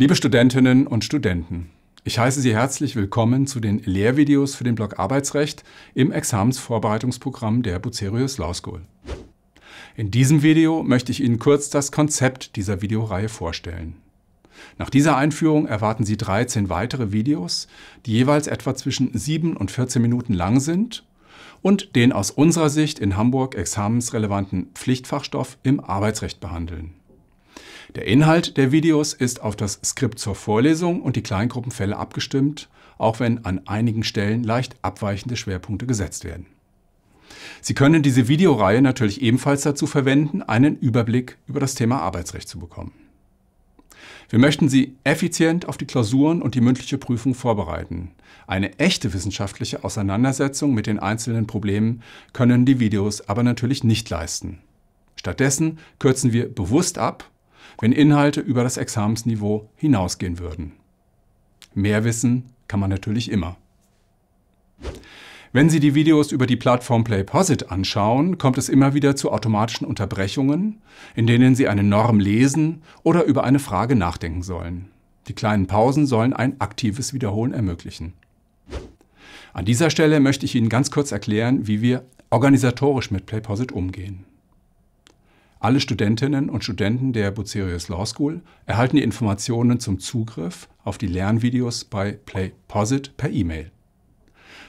Liebe Studentinnen und Studenten, ich heiße Sie herzlich willkommen zu den Lehrvideos für den Blog Arbeitsrecht im Examensvorbereitungsprogramm der Bucerius Law School. In diesem Video möchte ich Ihnen kurz das Konzept dieser Videoreihe vorstellen. Nach dieser Einführung erwarten Sie 13 weitere Videos, die jeweils etwa zwischen 7 und 14 Minuten lang sind und den aus unserer Sicht in Hamburg examensrelevanten Pflichtfachstoff im Arbeitsrecht behandeln. Der Inhalt der Videos ist auf das Skript zur Vorlesung und die Kleingruppenfälle abgestimmt, auch wenn an einigen Stellen leicht abweichende Schwerpunkte gesetzt werden. Sie können diese Videoreihe natürlich ebenfalls dazu verwenden, einen Überblick über das Thema Arbeitsrecht zu bekommen. Wir möchten Sie effizient auf die Klausuren und die mündliche Prüfung vorbereiten. Eine echte wissenschaftliche Auseinandersetzung mit den einzelnen Problemen können die Videos aber natürlich nicht leisten. Stattdessen kürzen wir bewusst ab wenn Inhalte über das Examensniveau hinausgehen würden. Mehr wissen kann man natürlich immer. Wenn Sie die Videos über die Plattform PlayPosit anschauen, kommt es immer wieder zu automatischen Unterbrechungen, in denen Sie eine Norm lesen oder über eine Frage nachdenken sollen. Die kleinen Pausen sollen ein aktives Wiederholen ermöglichen. An dieser Stelle möchte ich Ihnen ganz kurz erklären, wie wir organisatorisch mit PlayPosit umgehen. Alle Studentinnen und Studenten der Bucerius Law School erhalten die Informationen zum Zugriff auf die Lernvideos bei PlayPosit per E-Mail.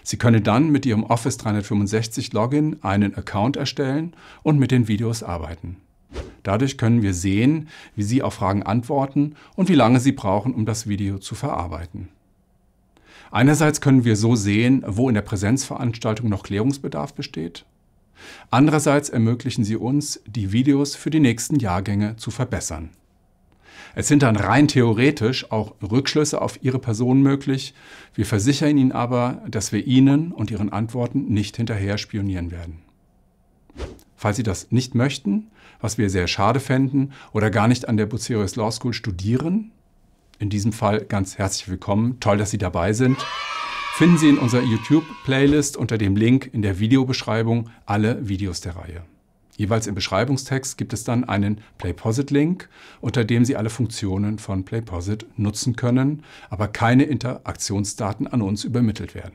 Sie können dann mit Ihrem Office 365 Login einen Account erstellen und mit den Videos arbeiten. Dadurch können wir sehen, wie Sie auf Fragen antworten und wie lange Sie brauchen, um das Video zu verarbeiten. Einerseits können wir so sehen, wo in der Präsenzveranstaltung noch Klärungsbedarf besteht Andererseits ermöglichen sie uns, die Videos für die nächsten Jahrgänge zu verbessern. Es sind dann rein theoretisch auch Rückschlüsse auf Ihre Person möglich. Wir versichern Ihnen aber, dass wir Ihnen und Ihren Antworten nicht hinterher spionieren werden. Falls Sie das nicht möchten, was wir sehr schade fänden, oder gar nicht an der Bucerius Law School studieren, in diesem Fall ganz herzlich willkommen. Toll, dass Sie dabei sind finden Sie in unserer YouTube-Playlist unter dem Link in der Videobeschreibung alle Videos der Reihe. Jeweils im Beschreibungstext gibt es dann einen PlayPosit-Link, unter dem Sie alle Funktionen von PlayPosit nutzen können, aber keine Interaktionsdaten an uns übermittelt werden.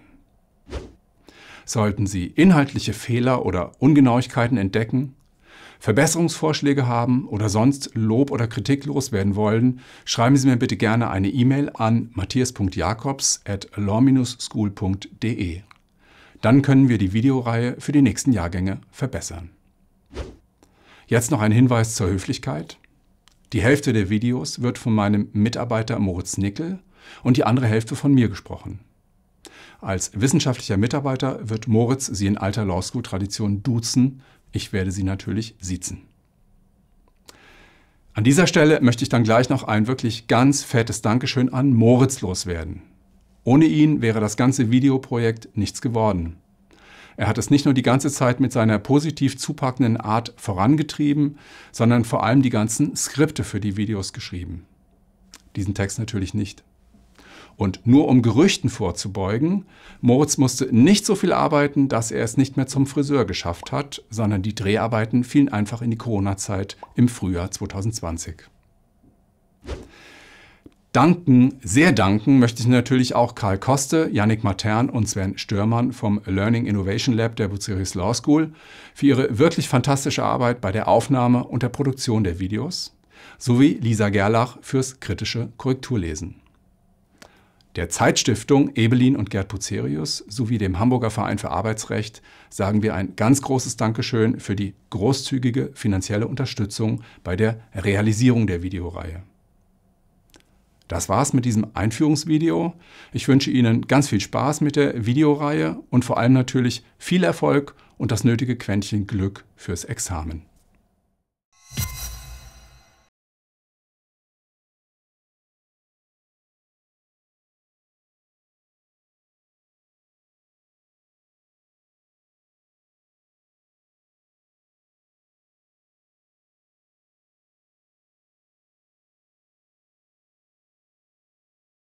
Sollten Sie inhaltliche Fehler oder Ungenauigkeiten entdecken, Verbesserungsvorschläge haben oder sonst Lob oder Kritik loswerden wollen, schreiben Sie mir bitte gerne eine E-Mail an matthias.jakobs at law-school.de. Dann können wir die Videoreihe für die nächsten Jahrgänge verbessern. Jetzt noch ein Hinweis zur Höflichkeit. Die Hälfte der Videos wird von meinem Mitarbeiter Moritz Nickel und die andere Hälfte von mir gesprochen. Als wissenschaftlicher Mitarbeiter wird Moritz Sie in alter Law School Tradition duzen, ich werde sie natürlich siezen. An dieser Stelle möchte ich dann gleich noch ein wirklich ganz fettes Dankeschön an Moritz loswerden. Ohne ihn wäre das ganze Videoprojekt nichts geworden. Er hat es nicht nur die ganze Zeit mit seiner positiv zupackenden Art vorangetrieben, sondern vor allem die ganzen Skripte für die Videos geschrieben. Diesen Text natürlich nicht. Und nur um Gerüchten vorzubeugen, Moritz musste nicht so viel arbeiten, dass er es nicht mehr zum Friseur geschafft hat, sondern die Dreharbeiten fielen einfach in die Corona-Zeit im Frühjahr 2020. Danken, sehr danken möchte ich natürlich auch Karl Koste, Yannick Matern und Sven Störmann vom Learning Innovation Lab der Bucerius Law School für ihre wirklich fantastische Arbeit bei der Aufnahme und der Produktion der Videos sowie Lisa Gerlach fürs kritische Korrekturlesen. Der Zeitstiftung Ebelin und Gerd Pucerius sowie dem Hamburger Verein für Arbeitsrecht sagen wir ein ganz großes Dankeschön für die großzügige finanzielle Unterstützung bei der Realisierung der Videoreihe. Das war's mit diesem Einführungsvideo. Ich wünsche Ihnen ganz viel Spaß mit der Videoreihe und vor allem natürlich viel Erfolg und das nötige Quäntchen Glück fürs Examen.